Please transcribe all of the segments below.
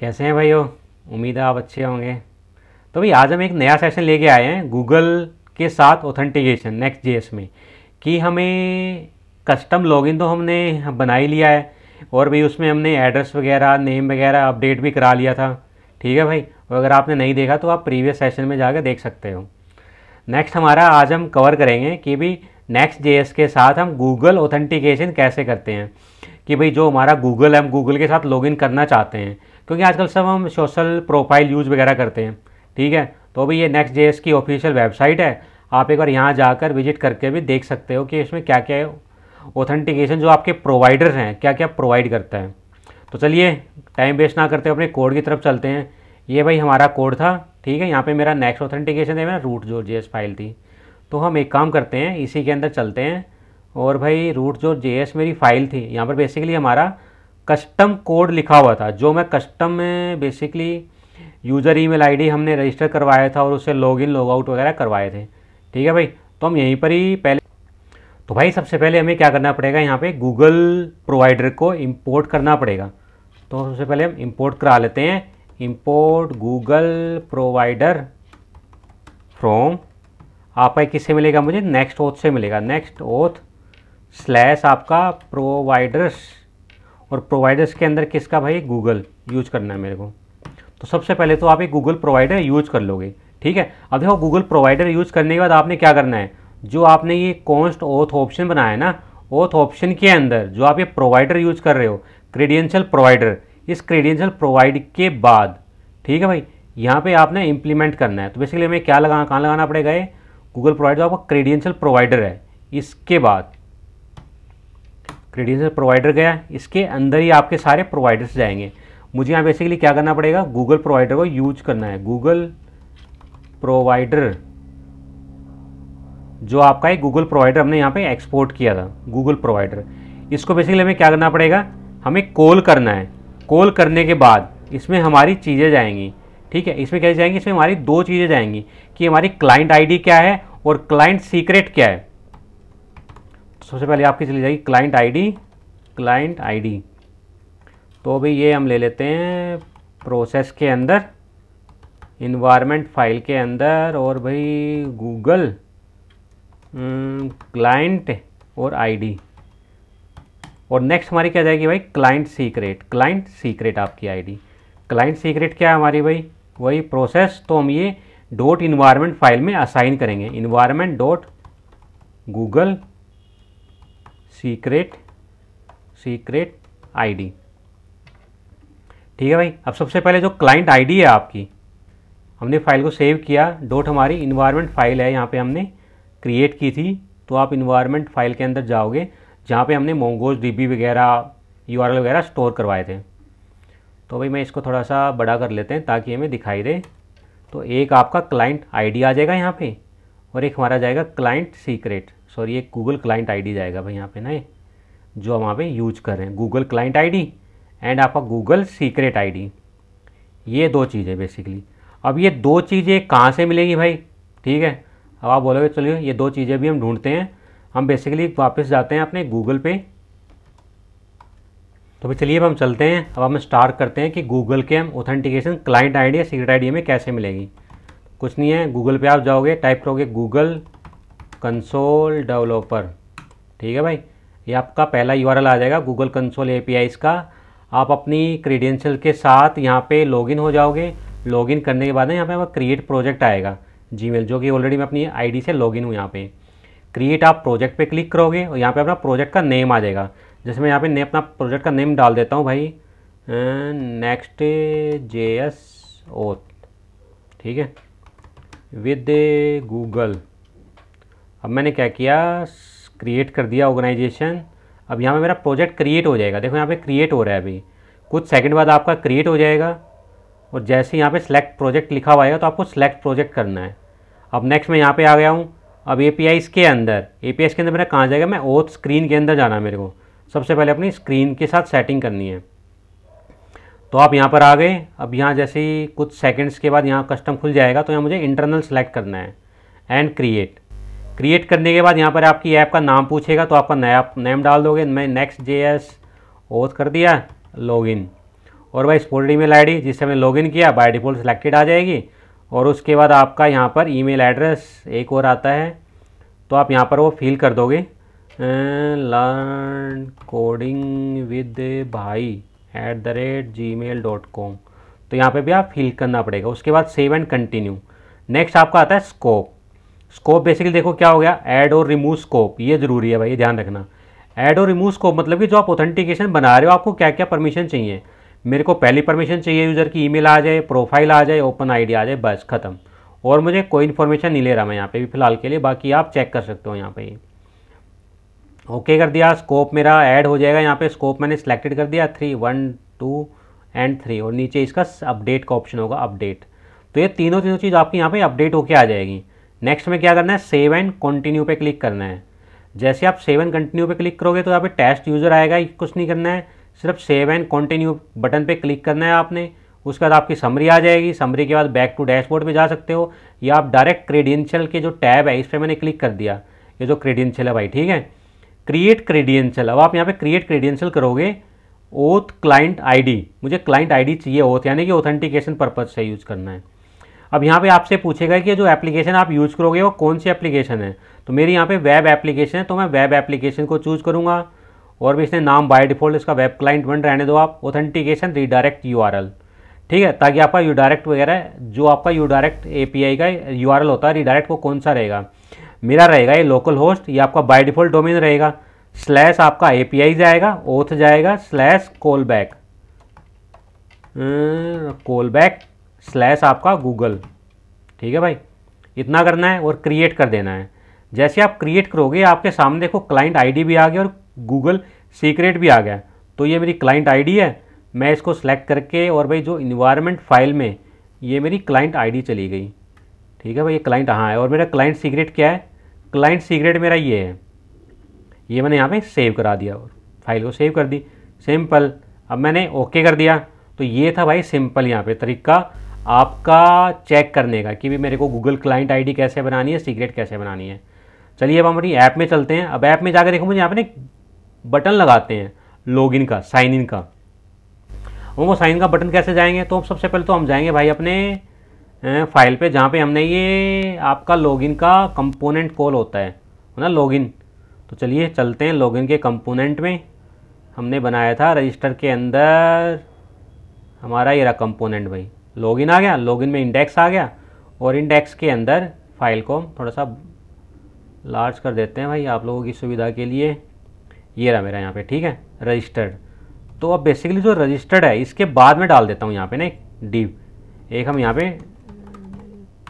कैसे हैं भाइयों उम्मीद है आप अच्छे होंगे तो भाई आज हम एक नया सेशन लेके आए हैं गूगल के साथ ऑथेंटिकेशन नेक्स्ट जे में कि हमें कस्टम लॉगिन तो हमने बना ही लिया है और भाई उसमें हमने एड्रेस वगैरह नेम वगैरह अपडेट भी करा लिया था ठीक है भाई और अगर आपने नहीं देखा तो आप प्रीवियस सेशन में जाकर देख सकते हो नेक्स्ट हमारा आज हम कवर करेंगे कि भाई नेक्स्ट जे के साथ हम गूगल ऑथेंटिकेशन कैसे करते हैं कि भाई जो हमारा गूगल है हम गूगल के साथ लॉगिन करना चाहते हैं क्योंकि आजकल सब हम सोशल प्रोफाइल यूज़ वगैरह करते हैं ठीक है तो भी ये नेक्स्ट जे की ऑफिशियल वेबसाइट है आप एक बार यहाँ जाकर विजिट करके भी देख सकते हो कि इसमें क्या क्या ऑथेंटिकेशन जो आपके प्रोवाइडर हैं क्या क्या प्रोवाइड करता है तो चलिए टाइम वेस्ट ना करते अपने कोड की तरफ चलते हैं ये भाई हमारा कोड था ठीक है यहाँ पे मेरा नेक्स्ट ऑथेंटिकेशन है मेरा रूट जो जे फाइल थी तो हम एक काम करते हैं इसी के अंदर चलते हैं और भाई रूट जो जे मेरी फ़ाइल थी यहाँ पर बेसिकली हमारा कस्टम कोड लिखा हुआ था जो मैं कस्टम में बेसिकली यूज़र ईमेल आईडी हमने रजिस्टर करवाया था और उससे लॉगिन लॉगआउट वगैरह करवाए थे ठीक है भाई तो हम यहीं पर ही पहले तो भाई सबसे पहले हमें क्या करना पड़ेगा यहाँ पे गूगल प्रोवाइडर को इम्पोर्ट करना पड़ेगा तो सबसे पहले हम इम्पोर्ट करा लेते हैं इम्पोर्ट गूगल प्रोवाइडर फ्रॉम आपका किससे मिलेगा मुझे नेक्स्ट ओथ से मिलेगा नेक्स्ट ओथ स्लैश आपका प्रोवाइडर्स और प्रोवाइडर्स के अंदर किसका भाई गूगल यूज करना है मेरे को तो सबसे पहले तो आप एक गूगल प्रोवाइडर यूज कर लोगे ठीक है अब देखो गूगल प्रोवाइडर यूज करने के बाद आपने क्या करना है जो आपने ये कॉन्स्ट ओथ ऑप्शन बनाया है ना ओथ ऑप्शन के अंदर जो आप ये प्रोवाइडर यूज कर रहे हो क्रेडेंशियल प्रोवाइडर इस क्रेडेंशियल प्रोवाइड के बाद ठीक है भाई यहाँ पे आपने इम्प्लीमेंट करना है तो बेसिकली हमें क्या लगाना कहाँ लगाना पड़ेगा ये गूगल प्रोवाइडर आपका क्रेडेंशियल प्रोवाइडर है इसके बाद क्रीडेंशियल प्रोवाइडर गया इसके अंदर ही आपके सारे प्रोवाइडर्स जाएंगे मुझे यहाँ बेसिकली क्या करना पड़ेगा गूगल प्रोवाइडर को यूज करना है गूगल प्रोवाइडर जो आपका एक गूगल प्रोवाइडर हमने यहाँ पे एक्सपोर्ट किया था गूगल प्रोवाइडर इसको बेसिकली हमें क्या करना पड़ेगा हमें कॉल करना है कॉल करने के बाद इसमें हमारी चीज़ें जाएंगी ठीक है इसमें कैसे जाएंगी इसमें हमारी दो चीज़ें जाएंगी कि हमारी क्लाइंट आईडी क्या है और क्लाइंट सीक्रेट क्या है सबसे पहले आपकी चली जाएगी क्लाइंट आईडी क्लाइंट आईडी तो अभी ये हम ले लेते हैं प्रोसेस के अंदर इन्वायरमेंट फाइल के अंदर और भाई गूगल क्लाइंट हम्म, और आईडी और नेक्स्ट हमारी क्या जाएगी भाई क्लाइंट सीक्रेट क्लाइंट सीक्रेट आपकी आईडी क्लाइंट सीक्रेट क्या है हमारी भाई वही प्रोसेस तो हम ये डॉट इन्वायरमेंट फाइल में असाइन करेंगे environment dot Google secret secret ID ठीक है भाई अब सबसे पहले जो क्लाइंट आईडी है आपकी हमने फाइल को सेव किया डोट हमारी इन्वायरमेंट फाइल है यहाँ पे हमने क्रिएट की थी तो आप इन्वायरमेंट फाइल के अंदर जाओगे जहाँ पे हमने मोंगोज डीबी वगैरह यू वगैरह स्टोर करवाए थे तो भाई मैं इसको थोड़ा सा बड़ा कर लेते हैं ताकि हमें दिखाई दे तो एक आपका क्लाइंट आईडी आ जाएगा यहाँ पे और एक हमारा जाएगा क्लाइंट सीक्रेट सॉरी एक गूगल क्लाइंट आईडी जाएगा भाई यहाँ पे ना जो हम वहाँ पे यूज कर रहे हैं गूगल क्लाइंट आईडी एंड आपका गूगल सीक्रेट आईडी ये दो चीज़ें बेसिकली अब ये दो चीज़ें कहाँ से मिलेंगी भाई ठीक है अब आप बोलोगे चलिए ये दो चीज़ें भी हम ढूंढते हैं हम बेसिकली वापस जाते हैं अपने गूगल पे तो भाई चलिए अब हम चलते हैं अब हम स्टार्ट करते हैं कि गूगल के हम ऑथेंटिकेशन क्लाइंट आईडी या सीक्रेट आईडी में कैसे मिलेगी कुछ नहीं है गूगल पे आप जाओगे टाइप करोगे गूगल कंसोल डेवलपर ठीक है भाई ये आपका पहला यू आ जाएगा गूगल कंसोल ए का आप अपनी क्रीडेंशियल के साथ यहाँ पे लॉगिन हो जाओगे लॉगिन करने के बाद यहाँ पे आपका क्रिएट प्रोजेक्ट आएगा जीमेल जो कि ऑलरेडी मैं अपनी आईडी से लॉगिन हूँ यहाँ पे क्रिएट आप प्रोजेक्ट पे क्लिक करोगे और यहाँ पे अपना प्रोजेक्ट का नेम आ जाएगा जैसे मैं यहाँ पे अपना प्रोजेक्ट का नेम डाल देता हूँ भाई नेक्स्ट जे एस ओथ ठीक है विद गूगल अब मैंने क्या किया क्रिएट कर दिया ऑर्गेनाइजेशन अब यहाँ पे मेरा प्रोजेक्ट क्रिएट हो जाएगा देखो यहाँ पे क्रिएट हो रहा है अभी कुछ सेकंड बाद आपका क्रिएट हो जाएगा और जैसे यहाँ पे सेलेक्ट प्रोजेक्ट लिखा हुआ आएगा तो आपको सेलेक्ट प्रोजेक्ट करना है अब नेक्स्ट मैं यहाँ पे आ गया हूँ अब ए के अंदर ए के अंदर मेरा कहाँ जाएगा मैं ओथ स्क्रीन के अंदर जाना है मेरे को सबसे पहले अपनी स्क्रीन के साथ सेटिंग करनी है तो आप यहाँ पर आ गए अब यहाँ जैसे ही कुछ सेकेंड्स के बाद यहाँ कस्टम खुल जाएगा तो यहाँ मुझे इंटरनल सेलेक्ट करना है एंड क्रिएट क्रिएट करने के बाद यहाँ पर आपकी ऐप का नाम पूछेगा तो आपका नया नेम डाल दोगे मैं नेक्स्ट जे एस ओथ कर दिया लॉगिन और भाई स्पोर्ट ईमेल आईडी जिससे हमने लॉगिन किया बाय डिफ़ॉल्ट सिलेक्टेड आ जाएगी और उसके बाद आपका यहाँ पर ईमेल एड्रेस एक और आता है तो आप यहाँ पर वो फिल कर दोगे लर्न कोडिंग विद भाई at the rate ji mail dot com तो यहाँ पर भी आप फिल करना पड़ेगा उसके बाद सेव एंड कंटिन्यू नेक्स्ट आपका आता है स्कोप स्कोप बेसिकली देखो क्या हो गया ऐड और रिमूव स्कोप ये ज़रूरी है भाई ध्यान रखना ऐड और रिमूव स्कोप मतलब कि जो आप ऑथेंटिकेशन बना रहे हो आपको क्या क्या परमिशन चाहिए मेरे को पहली परमिशन चाहिए यूज़र की ईमेल आ जाए प्रोफाइल आ जाए ओपन आईडी आ जाए बस ख़त्म और मुझे कोई इन्फॉर्मेशन नहीं ले रहा मैं यहाँ पे भी फ़िलहाल के लिए बाकी आप चेक कर सकते हो यहाँ पे ओके कर दिया स्कोप मेरा ऐड हो जाएगा यहाँ पे स्कोप मैंने सेलेक्टेड कर दिया three one two and three और नीचे इसका अपडेट का ऑप्शन होगा अपडेट तो ये तीनों तीनों चीज़ आपकी यहाँ पर अपडेट होके आ जाएगी नेक्स्ट में क्या करना है सेव एंड कंटिन्यू पे क्लिक करना है जैसे आप सेव एंड कंटिन्यू पे क्लिक करोगे तो यहाँ पे टेस्ट यूज़र आएगा कुछ नहीं करना है सिर्फ सेव एंड कंटिन्यू बटन पे क्लिक करना है आपने उसके बाद आपकी समरी आ जाएगी समरी के बाद बैक टू डैशबोर्ड पे जा सकते हो या आप डायरेक्ट क्रेडियंशियल के जो टैब है इस पर मैंने क्लिक कर दिया ये जो क्रेडेंशियल है भाई ठीक है क्रिएट क्रेडियंशियल अब आप यहाँ पर क्रिएट क्रेडियंशियल करोगे ओथ क्लाइंट आई मुझे क्लाइंट डी चाहिए ओथ यानी कि ऑथेंटिकेशन पर्पज से यूज़ करना है अब यहाँ पे आपसे पूछेगा कि जो एप्लीकेशन आप यूज़ करोगे वो कौन सी एप्लीकेशन है तो मेरी यहाँ पे वेब एप्लीकेशन है तो मैं वेब एप्लीकेशन को चूज़ करूँगा और भी इसने नाम बाय डिफ़ॉल्ट इसका वेब क्लाइंट बन रहने दो आप ऑथेंटिकेशन रीडायरेक्ट यू ठीक है ताकि आपका यू डायरेक्ट वगैरह जो आपका यू डायरेक्ट ए का यू होता है रीडायरेक्ट वो कौन सा रहेगा मेरा रहेगा ये लोकल होस्ट ये आपका बाय डिफ़ॉल्ट डोमेन रहेगा स्लैश आपका ए जाएगा ओथ जाएगा slash callback callback slash आपका गूगल ठीक है भाई इतना करना है और क्रिएट कर देना है जैसे आप क्रिएट करोगे आपके सामने देखो क्लाइंट आईडी भी आ गया और गूगल सीक्रेट भी आ गया तो ये मेरी क्लाइंट आईडी है मैं इसको सेलेक्ट करके और भाई जो इन्वायरमेंट फाइल में ये मेरी क्लाइंट आईडी चली गई ठीक है भाई ये क्लाइंट हाँ है और मेरा क्लाइंट सीक्रेट क्या है क्लाइंट सीक्रेट मेरा ये है ये मैंने यहाँ पे सेव करा दिया और फाइल को सेव कर दी सिंपल अब मैंने ओके कर दिया तो ये था भाई सिंपल यहाँ पे तरीका आपका चेक करने का कि भी मेरे को गूगल क्लाइंट आईडी कैसे बनानी है सीक्रेट कैसे बनानी है चलिए अब हम अपनी ऐप में चलते हैं अब ऐप में जाकर देखो मुझे यहाँ पर एक बटन लगाते हैं लॉगिन का साइन इन का वो साइन का बटन कैसे जाएंगे तो सबसे पहले तो हम जाएंगे भाई अपने फाइल पे जहाँ पे हमने ये आपका लॉगिन का कंपोनेंट कॉल होता है ना लॉगिन तो चलिए चलते हैं लॉगिन के कंपोनेंट में हमने बनाया था रजिस्टर के अंदर हमारा ये रहा कंपोनेंट भाई लॉगिन आ गया लॉगिन में इंडेक्स आ गया और इंडेक्स के अंदर फाइल को हम थोड़ा सा लार्ज कर देते हैं भाई आप लोगों की सुविधा के लिए ये रहा मेरा यहाँ पे ठीक है रजिस्टर्ड तो अब बेसिकली जो रजिस्टर्ड है इसके बाद में डाल देता हूँ यहाँ पे ना एक डिव एक हम यहाँ पे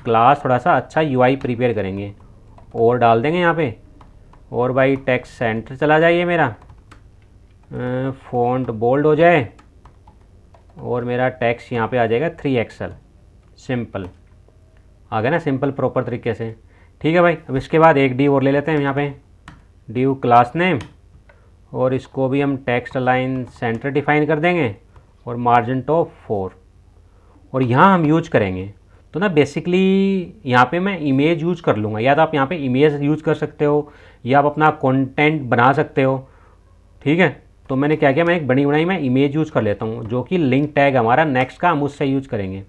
क्लास थोड़ा सा अच्छा यूआई प्रिपेयर करेंगे और डाल देंगे यहाँ पे और भाई टेक्स्ट सेंटर चला जाइए मेरा फ़ॉन्ट बोल्ड हो जाए और मेरा टैक्स यहाँ पे आ जाएगा थ्री एक्सल सिंपल आ गया ना सिंपल प्रॉपर तरीके से ठीक है भाई अब इसके बाद एक डी और ले लेते हैं यहाँ पे ड्यू क्लास नेम और इसको भी हम टेक्स्ट लाइन सेंटर डिफाइन कर देंगे और मार्जिन टॉप फोर और यहाँ हम यूज करेंगे तो ना बेसिकली यहाँ पे मैं इमेज यूज कर लूँगा या तो आप यहाँ पे इमेज यूज कर सकते हो या आप अपना कंटेंट बना सकते हो ठीक है तो मैंने क्या किया मैं एक बनी बनाई मैं इमेज यूज़ कर लेता हूँ जो कि लिंक टैग हमारा नेक्स्ट का हम उससे यूज़ करेंगे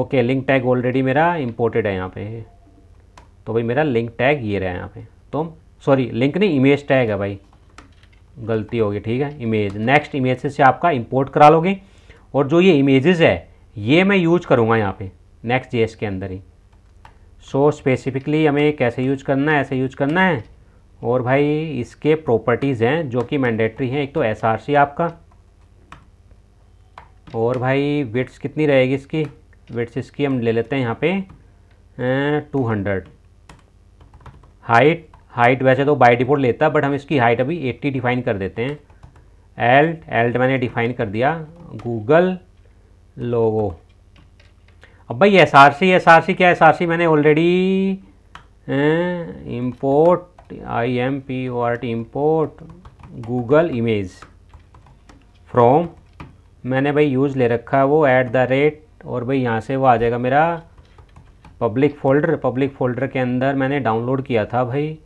ओके लिंक टैग ऑलरेडी मेरा इम्पोर्टेड है यहाँ पे तो भाई मेरा लिंक टैग ये रहा है यहाँ पे तो सॉरी लिंक नहीं इमेज टैग है भाई गलती होगी ठीक है इमेज नेक्स्ट इमेज से आपका इम्पोर्ट करा लोगे और जो ये इमेजेस है ये मैं यूज करूँगा यहाँ पे नेक्स्ट जे के अंदर ही सो so, स्पेसिफिकली हमें कैसे यूज करना है ऐसे यूज करना है और भाई इसके प्रॉपर्टीज़ हैं जो कि मैंडेटरी हैं एक तो एस आपका और भाई विट्स कितनी रहेगी इसकी विट्स इसकी हम ले लेते हैं यहाँ पे टू हंड्रेड हाइट हाइट वैसे तो बाय डिफ़ॉल्ट लेता बट हम इसकी हाइट अभी 80 डिफ़ाइन कर देते हैं एल्ट एल्ट मैंने डिफ़ाइन कर दिया गूगल लोगो अब भाई S R C S R C क्या एस आर सी मैंने already import um, I M P O R T import Google image from मैंने भाई यूज़ ले रखा है वो ऐट द रेट और भाई यहाँ से वो आ जाएगा मेरा पब्लिक फोल्डर पब्लिक फोल्डर के अंदर मैंने डाउनलोड किया था भाई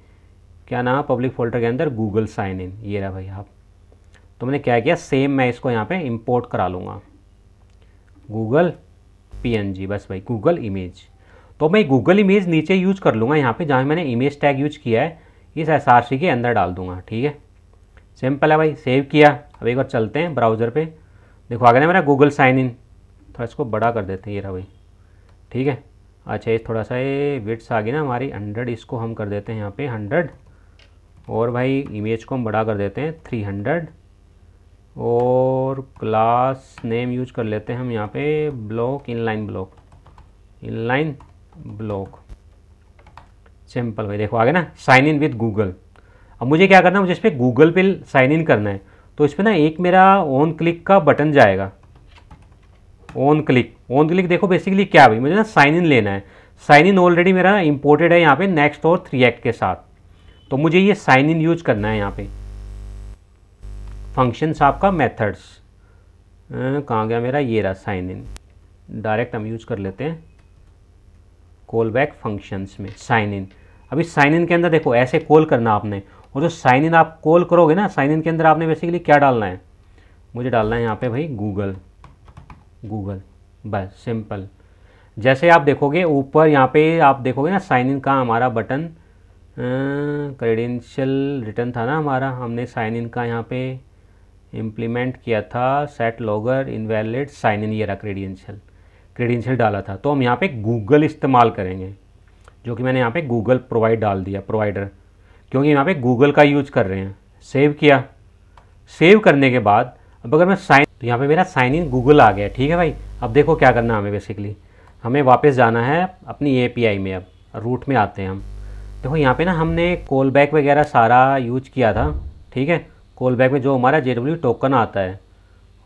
क्या नाम पब्लिक फोल्डर के अंदर गूगल साइन इन ये रहा भाई आप तो मैंने क्या किया सेम मैं इसको यहाँ पे इंपोर्ट करा लूँगा गूगल पी बस भाई गूगल इमेज तो मैं गूगल इमेज नीचे यूज़ कर लूँगा यहाँ पे जहाँ मैंने इमेज टैग यूज किया है इस एस के अंदर डाल दूंगा ठीक है सिंपल है भाई सेव किया अब एक बार चलते हैं ब्राउज़र पे देखो आ गया ना मेरा गूगल साइन इन थोड़ा इसको बड़ा कर देते हैं ये रहा भाई ठीक है अच्छा ये थोड़ा सा ये विट्स आ गई ना हमारी हंड्रेड इसको हम कर देते हैं यहाँ पे हंड्रेड और भाई इमेज को हम बड़ा कर देते हैं थ्री हंड्रेड और क्लास नेम यूज कर लेते हैं हम यहाँ पे block inline block inline block simple भाई देखो आगे ना साइन इन विद गूगल अब मुझे क्या करना है मुझे इस पर गूगल पे साइन इन करना है तो इस पर ना एक मेरा ऑन क्लिक का बटन जाएगा ऑन क्लिक ऑन क्लिक देखो बेसिकली क्या भाई मुझे ना साइन इन लेना है साइन इन ऑलरेडी मेरा इंपोर्टेड है यहाँ पे नेक्स्ट और थ्री एक्ट के साथ तो मुझे ये साइन इन यूज करना है यहाँ पे फंक्शंस आपका मेथड्स अं, कहाँ गया मेरा ये रहा साइन इन डायरेक्ट हम यूज कर लेते हैं कॉल बैक फंक्शंस में साइन इन अभी साइन इन के अंदर देखो ऐसे कॉल करना आपने और जो साइन इन आप कॉल करोगे ना साइन इन के अंदर आपने बेसिकली क्या डालना है मुझे डालना है यहाँ पे भाई गूगल गूगल बस सिंपल जैसे आप देखोगे ऊपर यहाँ पे आप देखोगे ना साइन इन का हमारा बटन क्रेडेंशियल रिटर्न था ना हमारा हमने साइन इन का यहाँ पे इम्प्लीमेंट किया था set logger invalid sign in ये रहा क्रेडेंशियल क्रेडेंशियल डाला था तो हम यहाँ पे गूगल इस्तेमाल करेंगे जो कि मैंने यहाँ पे गूगल प्रोवाइड डाल दिया प्रोवाइडर क्योंकि यहाँ पे गूगल का यूज कर रहे हैं सेव किया सेव करने के बाद अब अगर मैं साइन तो यहाँ पे मेरा साइन इन गूगल आ गया ठीक है भाई अब देखो क्या करना है हमें बेसिकली हमें वापस जाना है अपनी ए में अब रूट में आते हैं हम देखो यहाँ पर ना हमने कॉल बैक वगैरह सारा यूज किया था ठीक है कॉल बैक में जो हमारा जे टोकन आता है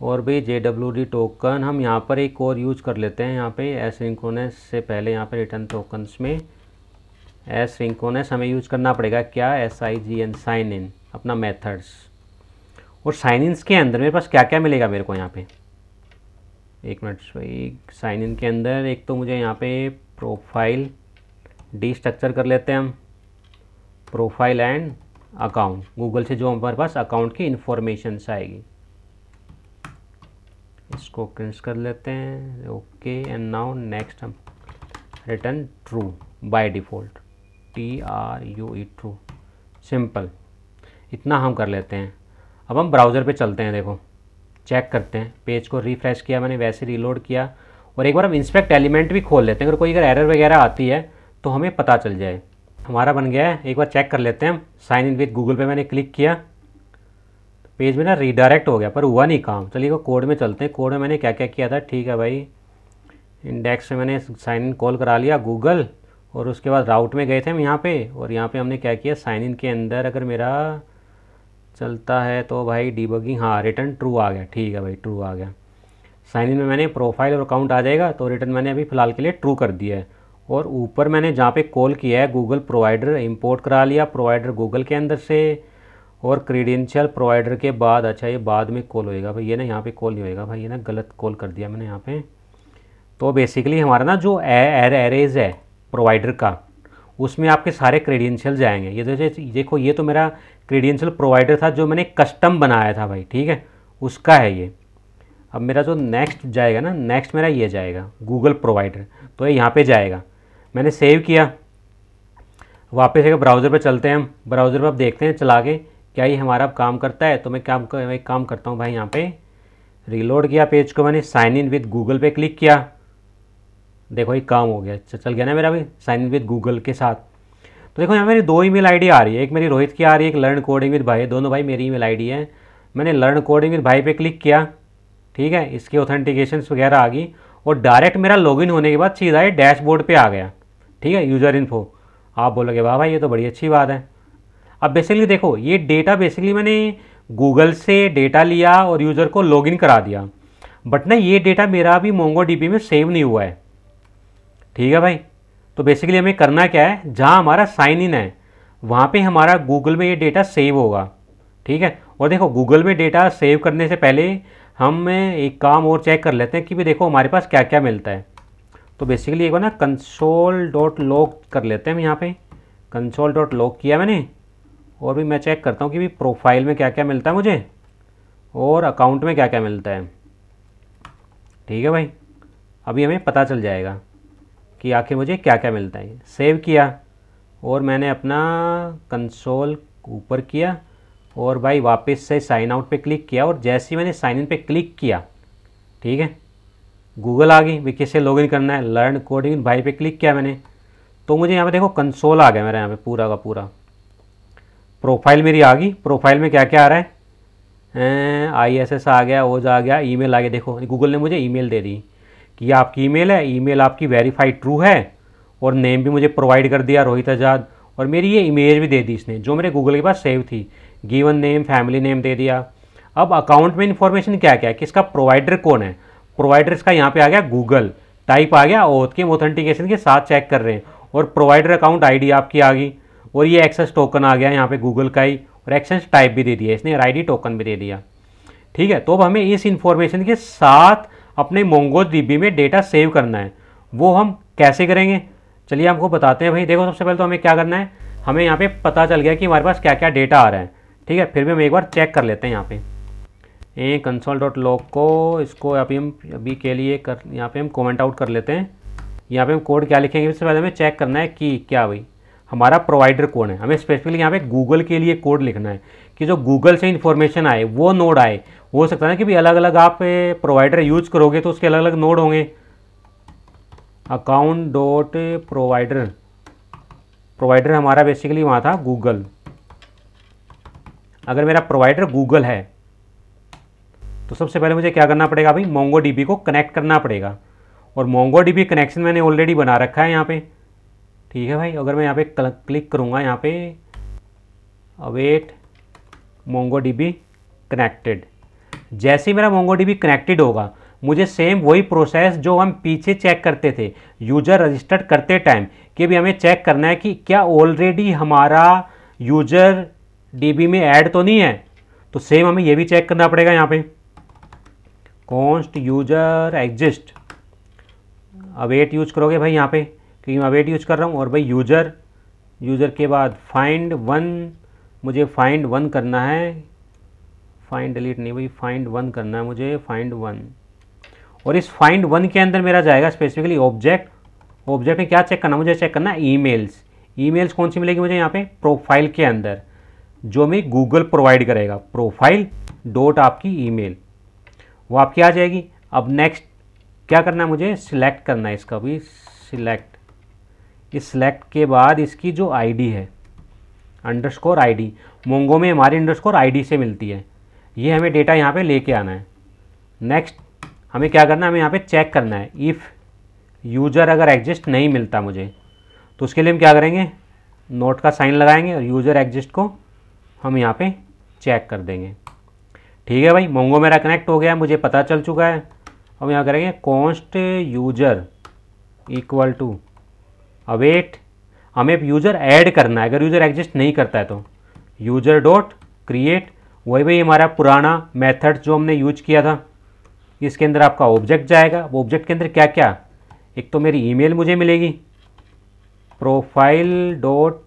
और भी जे डब्ल्यू टोकन हम यहाँ पर एक और यूज कर लेते हैं यहाँ पे एसिंक्रोनस से पहले यहाँ पर रिटर्न टोकन्स में एस रिंकोनेस हमें यूज करना पड़ेगा क्या S I G N sign in अपना मेथड्स और साइन इन्स के अंदर मेरे पास क्या क्या मिलेगा मेरे को यहाँ पे एक मिनट भाई साइन इन के अंदर एक तो मुझे यहाँ पे प्रोफाइल डी स्ट्रक्चर कर लेते हैं हम प्रोफाइल एंड अकाउंट गूगल से जो हमारे पास अकाउंट की इंफॉर्मेशन आएगी इसको प्रिंस कर लेते हैं ओके एंड नाउ नेक्स्ट हम return true by default T R U E true simple इतना हम कर लेते हैं अब हम ब्राउज़र पे चलते हैं देखो चेक करते हैं पेज को रिफ्रेश किया मैंने वैसे रीलोड किया और एक बार हम इंस्पेक्ट एलिमेंट भी खोल लेते हैं अगर कोई अगर एरर वगैरह आती है तो हमें पता चल जाए हमारा बन गया है एक बार चेक कर लेते हैं हम साइन इन विथ गूगल पे मैंने क्लिक किया पेज में ना रीडायरेक्ट हो गया पर हुआ नहीं काम चलिए वो कोड में चलते हैं कोड में मैंने क्या क्या किया था ठीक है भाई इंडेक्स में मैंने साइन इन कॉल करा लिया गूगल और उसके बाद राउट में गए थे हम यहाँ पे और यहाँ पे हमने क्या किया साइन इन के अंदर अगर मेरा चलता है तो भाई डीबगिंग हाँ रिटर्न ट्रू आ गया ठीक है भाई ट्रू आ गया साइन इन में मैंने प्रोफाइल और अकाउंट आ जाएगा तो रिटर्न मैंने अभी फ़िलहाल के लिए ट्रू कर दिया है और ऊपर मैंने जहाँ पे कॉल किया है गूगल प्रोवाइडर इम्पोर्ट करा लिया प्रोवाइडर गूगल के अंदर से और क्रीडेंशियल प्रोवाइडर के बाद अच्छा ये बाद में कॉल होएगा भाई ये ना यहाँ पे कॉल नहीं होएगा भाई ये ना गलत कॉल कर दिया मैंने यहाँ पे तो बेसिकली हमारा ना जो एरेज है प्रोवाइडर का उसमें आपके सारे क्रेडेंशियल जाएंगे ये जैसे देखो ये तो मेरा क्रेडेंशियल प्रोवाइडर था जो मैंने कस्टम बनाया था भाई ठीक है उसका है ये अब मेरा जो नेक्स्ट जाएगा ना नेक्स्ट मेरा ये जाएगा गूगल प्रोवाइडर तो ये यहाँ पे जाएगा मैंने सेव किया वापस एक ब्राउज़र पर चलते हैं हम ब्राउज़र पर आप देखते हैं चला के क्या ये हमारा काम करता है तो मैं क्या एक काम करता हूँ भाई यहाँ पे रीलोड किया पेज को मैंने साइन इन विद गूगल पे क्लिक किया देखो ये काम हो गया चल गया ना मेरा भी साइन विद गूगल के साथ तो देखो यहाँ मेरी दो ईमेल आईडी आ रही है एक मेरी रोहित की आ रही है एक लर्न कोडिंग विद भाई दोनों भाई मेरी ईमेल आईडी है मैंने लर्न कोडिंग विद भाई पे क्लिक किया ठीक है इसकी ऑथेंटिकेशन वगैरह आ गई और डायरेक्ट मेरा लॉगिन होने के बाद सीधा ये डैशबोर्ड पे आ गया ठीक है यूज़र इन्फो आप बोलोगे वाह भाई ये तो बड़ी अच्छी बात है अब बेसिकली देखो ये डेटा बेसिकली मैंने गूगल से डेटा लिया और यूज़र को लॉगिन करा दिया बट ना ये डेटा मेरा अभी मोंगो में सेव नहीं हुआ है ठीक है भाई तो बेसिकली हमें करना क्या है जहाँ हमारा साइन इन है वहाँ पे हमारा गूगल में ये डेटा सेव होगा ठीक है और देखो गूगल में डेटा सेव करने से पहले हम एक काम और चेक कर लेते हैं कि भी देखो हमारे पास क्या क्या मिलता है तो बेसिकली एक बार ना कंसोल डॉट लॉक कर लेते हैं हम यहाँ पे कंसोल डॉट लॉक किया मैंने और भी मैं चेक करता हूँ कि भी प्रोफाइल में क्या क्या मिलता है मुझे और अकाउंट में क्या क्या मिलता है ठीक है भाई अभी हमें पता चल जाएगा कि आखिर मुझे क्या क्या मिलता है सेव किया और मैंने अपना कंसोल ऊपर किया और भाई वापस से साइन आउट पे क्लिक किया और जैसे ही मैंने साइन इन पे क्लिक किया ठीक है गूगल आ गई भी किसे लॉग करना है लर्न कोडिंग भाई पे क्लिक किया मैंने तो मुझे यहाँ पे देखो कंसोल आ गया मेरा यहाँ पे पूरा का पूरा प्रोफाइल मेरी आ गई प्रोफाइल में क्या क्या आ रहा है आई एस एस आ गया ओज आ गया ईमेल आ गया देखो गूगल ने मुझे ईमेल दे दी कि ये आपकी ईमेल है ईमेल आपकी वेरीफाइड ट्रू है और नेम भी मुझे प्रोवाइड कर दिया रोहित आज़ाद और मेरी ये इमेज भी दे दी इसने जो मेरे गूगल के पास सेव थी गिवन नेम फैमिली नेम दे दिया अब अकाउंट में इन्फॉर्मेशन क्या क्या है कि इसका प्रोवाइडर कौन है प्रोवाइडर इसका यहाँ पे आ गया गूगल टाइप आ गया और के ऑथेंटिकेशन के साथ चेक कर रहे हैं और प्रोवाइडर अकाउंट आईडी आपकी आ गई और ये एक्सेस टोकन आ गया यहाँ पे गूगल का ही और एक्सेस टाइप भी दे दिया इसने और आई टोकन भी दे दिया ठीक है तो अब हमें इस इन्फॉर्मेशन के साथ अपने मोंगो डीबी में डेटा सेव करना है वो हम कैसे करेंगे चलिए आपको बताते हैं भाई देखो सबसे पहले तो हमें क्या करना है हमें यहाँ पे पता चल गया कि हमारे पास क्या क्या डेटा आ रहा है ठीक है फिर भी हम एक बार चेक कर लेते हैं यहाँ पे ए कंसोल डॉट लॉक को इसको अभी हम अभी के लिए कर यहाँ पे हम कमेंट आउट कर लेते हैं यहाँ पे हम कोड क्या लिखेंगे इससे पहले हमें चेक करना है कि क्या भाई हमारा प्रोवाइडर कौन है हमें स्पेसिफिकली यहाँ पे गूगल के लिए कोड लिखना है कि जो गूगल से इन्फॉर्मेशन आए वो नोड आए हो सकता है ना कि भी अलग अलग आप प्रोवाइडर यूज करोगे तो उसके अलग अलग नोड होंगे अकाउंट डॉट प्रोवाइडर प्रोवाइडर हमारा बेसिकली वहाँ था गूगल अगर मेरा प्रोवाइडर गूगल है तो सबसे पहले मुझे क्या करना पड़ेगा भाई मोंगो डीबी को कनेक्ट करना पड़ेगा और मोंगो डीबी कनेक्शन मैंने ऑलरेडी बना रखा है यहाँ पे ठीक है भाई अगर मैं यहाँ पे क्लिक करूँगा यहाँ पे अवेट मोंगो कनेक्टेड जैसे ही मेरा मोंगो कनेक्टेड होगा मुझे सेम वही प्रोसेस जो हम पीछे चेक करते थे यूजर रजिस्टर्ड करते टाइम कि भी हमें चेक करना है कि क्या ऑलरेडी हमारा यूजर डीबी में ऐड तो नहीं है तो सेम हमें यह भी चेक करना पड़ेगा यहाँ पे const user exist await use करोगे भाई यहाँ पे क्योंकि मैं अवेट यूज कर रहा हूँ और भाई यूजर यूजर के बाद फाइंड वन मुझे फाइंड वन करना है फाइंड डिलीट नहीं भाई फाइंड वन करना है मुझे फाइंड वन और इस फाइंड वन के अंदर मेरा जाएगा स्पेसिफिकली ऑब्जेक्ट ऑब्जेक्ट में क्या चेक करना मुझे चेक करना है ईमेल्स ईमेल्स कौन सी मिलेगी मुझे यहाँ पे प्रोफाइल के अंदर जो मैं गूगल प्रोवाइड करेगा प्रोफाइल डॉट आपकी ईमेल वो आपकी आ जाएगी अब नेक्स्ट क्या करना है मुझे सिलेक्ट करना है इसका भी सिलेक्ट इस सिलेक्ट के बाद इसकी जो आईडी है अंडरस्कोर आई डी मोंगो में हमारी अंडरस्कोर आई डी से मिलती है ये हमें डेटा यहाँ पे लेके आना है नेक्स्ट हमें क्या करना है हमें यहाँ पे चेक करना है इफ़ यूज़र अगर एग्जिस्ट नहीं मिलता मुझे तो उसके लिए हम क्या करेंगे नोट का साइन लगाएंगे और यूज़र एग्जिस्ट को हम यहाँ पे चेक कर देंगे ठीक है भाई मोंगो मेरा कनेक्ट हो गया मुझे पता चल चुका है हम यहाँ करेंगे const user equal to await हमें यूज़र ऐड करना है अगर यूज़र एग्जिस्ट नहीं करता है तो यूजर डॉट क्रिएट वही भाई हमारा पुराना मेथड जो हमने यूज किया था इसके अंदर आपका ऑब्जेक्ट जाएगा वो ऑब्जेक्ट के अंदर क्या क्या एक तो मेरी ईमेल मुझे मिलेगी profile dot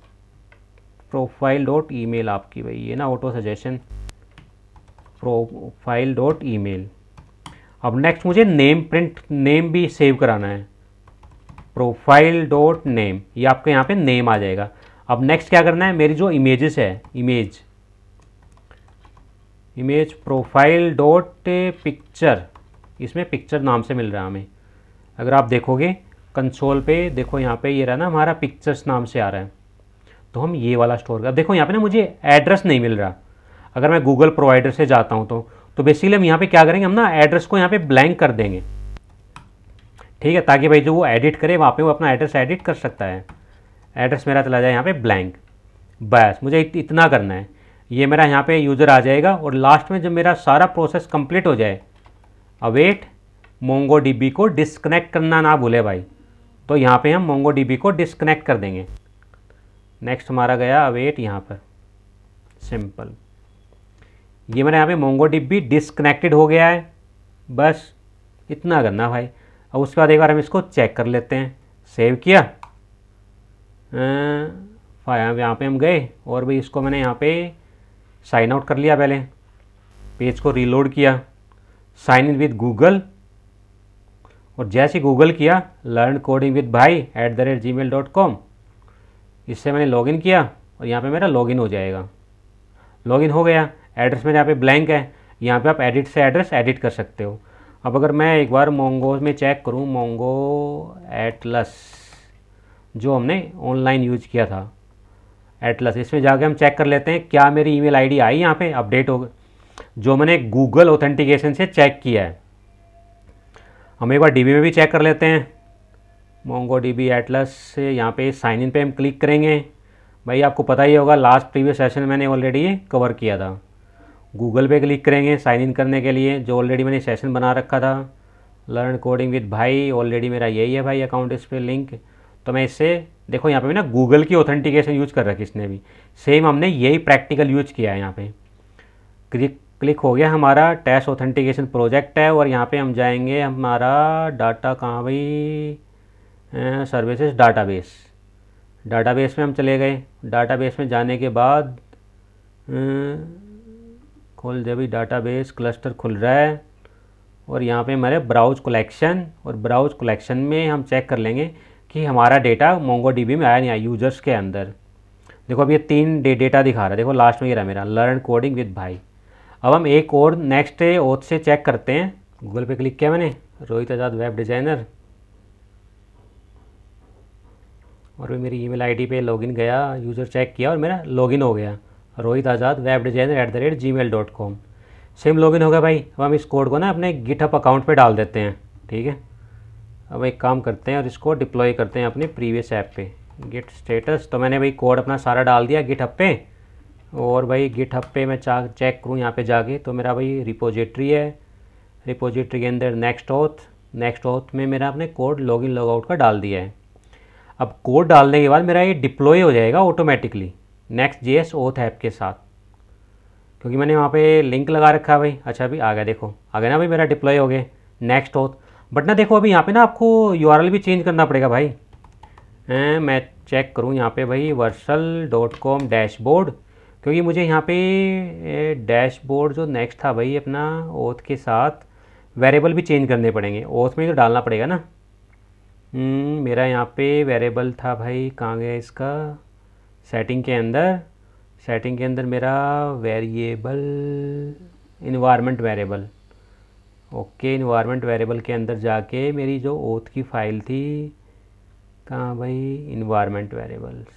profile dot email आपकी भाई ये ना auto suggestion profile dot email अब नेक्स्ट मुझे नेम प्रिंट नेम भी सेव कराना है प्रोफाइल डॉट नेम ये आपके यहाँ पे नेम आ जाएगा अब नेक्स्ट क्या करना है मेरी जो इमेजेस है image image profile dot picture इसमें पिक्चर नाम से मिल रहा है हमें अगर आप देखोगे कंसोल पे देखो यहाँ पे ये रहा ना हमारा पिक्चर्स नाम से आ रहा है तो हम ये वाला स्टोर कर देखो यहाँ पे ना मुझे एड्रेस नहीं मिल रहा अगर मैं गूगल प्रोवाइडर से जाता हूँ तो तो बेसिकली हम यहाँ पे क्या करेंगे हम ना एड्रेस को यहाँ पे ब्लैंक कर देंगे ठीक है ताकि भाई जो वो एडिट करे वहाँ पे वो अपना एड्रेस एडिट कर सकता है एड्रेस मेरा चला जाए यहाँ पे ब्लैंक बस मुझे इत, इतना करना है ये मेरा यहाँ पे यूज़र आ जाएगा और लास्ट में जब मेरा सारा प्रोसेस कंप्लीट हो जाए अवेट मोंगो डीबी को डिसकनेक्ट करना ना भूले भाई तो यहाँ पर हम मोंगो डीबी को डिसकनेक्ट कर देंगे नेक्स्ट हमारा गया अवेट यहाँ पर सिंपल ये मेरा यहाँ पे मोंगो डिब्बी डिसकनेक्टेड हो गया है बस इतना करना भाई अब उसके बाद एक बार हम इसको चेक कर लेते हैं सेव किया फाइव यहाँ पे हम गए और भाई इसको मैंने यहाँ पे साइन आउट कर लिया पहले पेज को रीलोड किया साइन इन विद गूगल और जैसे गूगल किया लर्न कोडिंग विद भाई at the rate ji mail dot com इससे मैंने लॉगिन किया और यहाँ पे मेरा लॉगिन हो जाएगा लॉगिन हो गया एड्रेस मेरे यहाँ पे ब्लैंक है यहाँ पे आप एडिट से एड्रेस एडिट कर सकते हो अब अगर मैं एक बार मोंगो में चेक करूँ मोंगो एटलस जो हमने ऑनलाइन यूज किया था एटलस इसमें जाके हम चेक कर लेते हैं क्या मेरी ईमेल आईडी आई यहाँ पे अपडेट हो जो मैंने गूगल ऑथेंटिकेशन से चेक किया है हम एक बार डीबी में भी चेक कर लेते हैं मोंगो डीबी एटलस से यहाँ पे साइन इन पे हम क्लिक करेंगे भाई आपको पता ही होगा लास्ट प्रीवियस सेशन मैंने ऑलरेडी ये कवर किया था गूगल पे क्लिक करेंगे साइन इन करने के लिए जो ऑलरेडी मैंने सेशन बना रखा था लर्न कोडिंग विद भाई ऑलरेडी मेरा यही है भाई अकाउंट इस पर लिंक तो मैं इससे देखो यहाँ पे भी ना गूगल की ऑथेंटिकेशन यूज कर रहा है इसने भी सेम हमने यही प्रैक्टिकल यूज किया है यहाँ पे क्लिक क्लिक हो गया हमारा टैस ऑथेंटिकेशन प्रोजेक्ट है और यहाँ पे हम जाएंगे हमारा डाटा कहाँ भाई सर्विसेज डाटाबेस डाटाबेस में हम चले गए डाटाबेस में जाने के बाद अं, खोल जब भी डाटाबेस क्लस्टर खुल रहा है और यहाँ पे हमारे ब्राउज कलेक्शन और ब्राउज कलेक्शन में हम चेक कर लेंगे कि हमारा डेटा मोंगो डीबी में आया नहीं आया यूजर्स के अंदर देखो अब ये तीन डे, डेटा दिखा रहा है देखो लास्ट में ये रहा मेरा लर्न कोडिंग विद भाई अब हम एक और नेक्स्ट ओथ से चेक करते हैं गूगल पे क्लिक किया मैंने रोहित आज़ाद वेब डिज़ाइनर और भी मेरी ईमेल आईडी पे लॉगिन गया यूज़र चेक किया और मेरा लॉगिन हो गया Rohit Azad web designer at the rate ji mail dot com same login होगा भाई अब हम इस कोड को ना अपने गिटअप अकाउंट पे डाल देते हैं ठीक है अब एक काम करते हैं और इसको डिप्लॉय करते हैं अपने प्रीवियस ऐप पे गिट स्टेटस तो मैंने भाई कोड अपना सारा डाल दिया गिटअप पे और भाई गिटअप पे मैं चा चेक करूँ यहाँ पे जाके तो मेरा भाई रिपोजिट्री है रिपोजिट्री के अंदर नेक्स्ट ऑथ नेक्स्ट ऑथ में मेरा अपने कोड लॉगिन लॉगआउट का डाल दिया है अब कोड डालने के बाद मेरा ये डिप्लॉय हो जाएगा automatically next J S auth app के साथ क्योंकि मैंने वहाँ पे लिंक लगा रखा है भाई अच्छा अभी आ गया देखो आ गया ना भाई मेरा डिप्लॉय हो गया नेक्स्ट ओथ बट ना देखो अभी यहाँ पे ना आपको यू भी चेंज करना पड़ेगा भाई ए, मैं चेक करूँ यहाँ पे भाई वर्सल डॉट कॉम डैशबोर्ड क्योंकि मुझे यहाँ पे डैशबोर्ड जो नेक्स्ट था भाई अपना ओथ के साथ वेरेबल भी चेंज करने पड़ेंगे ओथ में तो डालना पड़ेगा ना हम्म, मेरा यहाँ पे वेरेबल था भाई कहाँ गया इसका सेटिंग के अंदर सेटिंग के अंदर मेरा variable environment variable okay environment variable के अंदर जाके मेरी जो ओथ की फ़ाइल थी कहाँ भाई इन्वायरमेंट वेरिएबल्स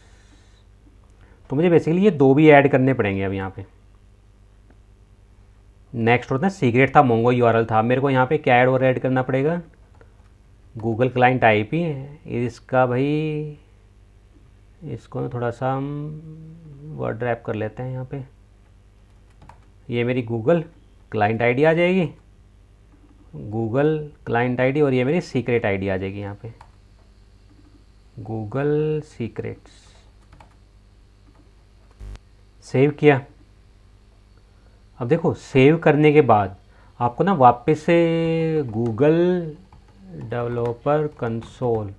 तो मुझे बेसिकली ये दो भी ऐड करने पड़ेंगे अब यहाँ पे नेक्स्ट होता है सीक्रेट था मोंगो यू था मेरे को यहाँ पे क्या ऐड और ऐड करना पड़ेगा गूगल क्लाइंट आई पी इसका भाई इसको ना थोड़ा सा हम वर्ड रैप कर लेते हैं यहाँ पे ये मेरी गूगल क्लाइंट आईडी आ जाएगी गूगल क्लाइंट आईडी और ये मेरी सीक्रेट आईडी आ जाएगी यहाँ पे गूगल सीक्रेट्स सेव किया अब देखो सेव करने के बाद आपको ना वापस से गूगल डेवलपर कंसोल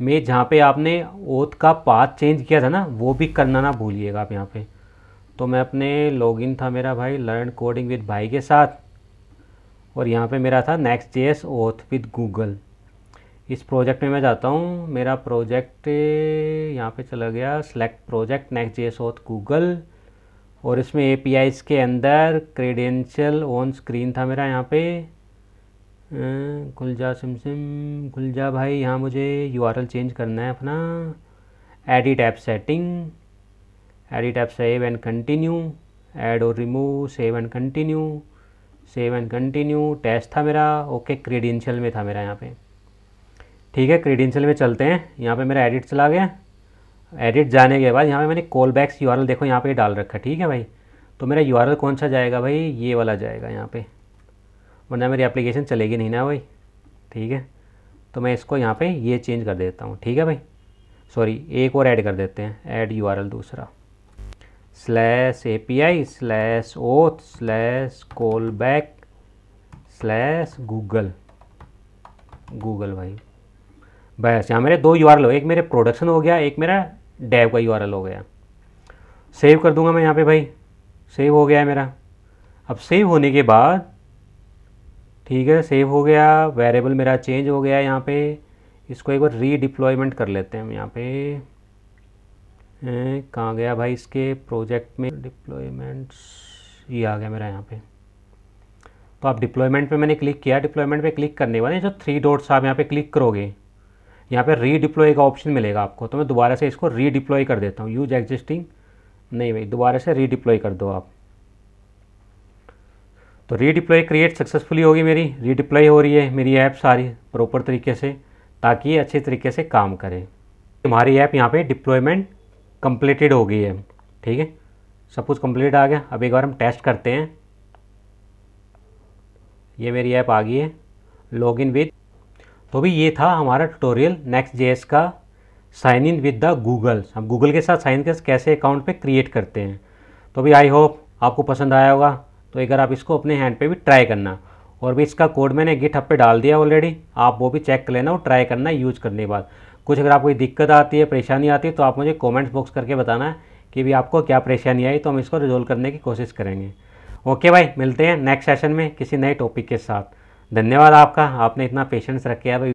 में जहाँ पे आपने ओथ का पाथ चेंज किया था ना वो भी करना ना भूलिएगा आप यहाँ पे तो मैं अपने लॉगिन था मेरा भाई लर्न कोडिंग विद भाई के साथ और यहाँ पे मेरा था next J S auth with Google इस प्रोजेक्ट में मैं जाता हूँ मेरा प्रोजेक्ट यहाँ पे चला गया select project next J S auth Google और इसमें ए के अंदर क्रेडेंशियल ऑन स्क्रीन था मेरा यहाँ पर गुलजा हम्म, सिम गुलजा भाई यहाँ मुझे यू चेंज करना है अपना edit app setting edit app save and continue add और remove save and continue save and continue test था मेरा ओके क्रीडेंशियल में था मेरा यहाँ पे ठीक है क्रीडेंशियल में चलते हैं यहाँ पे मेरा एडिट चला गया एडिट जाने के बाद यहाँ पे मैंने कॉल बैक्स यू देखो यहाँ पे डाल रखा ठीक है भाई तो मेरा यू कौन सा जाएगा भाई ये वाला जाएगा यहाँ पर वरना मेरी एप्लीकेशन चलेगी नहीं ना भाई ठीक है तो मैं इसको यहाँ पे ये चेंज कर देता हूँ ठीक है भाई सॉरी एक और ऐड कर देते हैं ऐड यू दूसरा slash A P I slash auth slash callback slash Google Google भाई बस यहाँ मेरे दो यू आर एक मेरे प्रोडक्शन हो गया एक मेरा डैब का यू हो गया सेव कर दूंगा मैं यहाँ पे भाई सेव हो गया है मेरा अब सेव होने के बाद ठीक है सेव हो गया वेरिएबल मेरा चेंज हो गया यहाँ पे इसको एक बार रीडिप्लॉयमेंट कर लेते हैं हम यहाँ पे कहाँ गया भाई इसके प्रोजेक्ट में डिप्लॉयमेंट्स ये आ गया मेरा यहाँ पे तो आप डिप्लॉयमेंट पे मैंने क्लिक किया डिप्लॉयमेंट पे क्लिक करने वाले जो थ्री डॉट्स आप यहाँ पे क्लिक करोगे यहाँ पे रीडिप्लॉय का ऑप्शन मिलेगा आपको तो मैं दोबारा से इसको रीडिप्लॉय कर देता हूँ यूज एग्जिस्टिंग नहीं भाई दोबारा से रीडिप्लॉय कर दो आप तो रीडिप्लॉय क्रिएट सक्सेसफुली होगी मेरी रीडिप्लॉय हो रही है मेरी ऐप सारी प्रॉपर तरीके से ताकि अच्छे तरीके से काम करे हमारी ऐप यहाँ पे डिप्लॉयमेंट कंप्लीटेड हो गई है ठीक है सब कुछ कंप्लीट आ गया अब एक बार हम टेस्ट करते हैं ये मेरी ऐप आ गई है लॉग इन विथ तो भी ये था हमारा ट्यूटोरियल नेक्स्ट जे का sign in with the Google हम गूगल के साथ साइन कैसे अकाउंट पे क्रिएट करते हैं तो भी आई होप आपको पसंद आया होगा तो एक आप इसको अपने हैंड पे भी ट्राई करना और भी इसका कोड मैंने गिट हब पे डाल दिया ऑलरेडी आप वो भी चेक कर लेना और ट्राई करना यूज करने के बाद कुछ अगर आपको दिक्कत आती है परेशानी आती है तो आप मुझे कॉमेंट्स बॉक्स करके बताना कि भी आपको क्या परेशानी आई तो हम इसको रिजोल्व करने की कोशिश करेंगे ओके भाई मिलते हैं नेक्स्ट सेशन में किसी नए टॉपिक के साथ धन्यवाद आपका आपने इतना पेशेंस रखे है भाई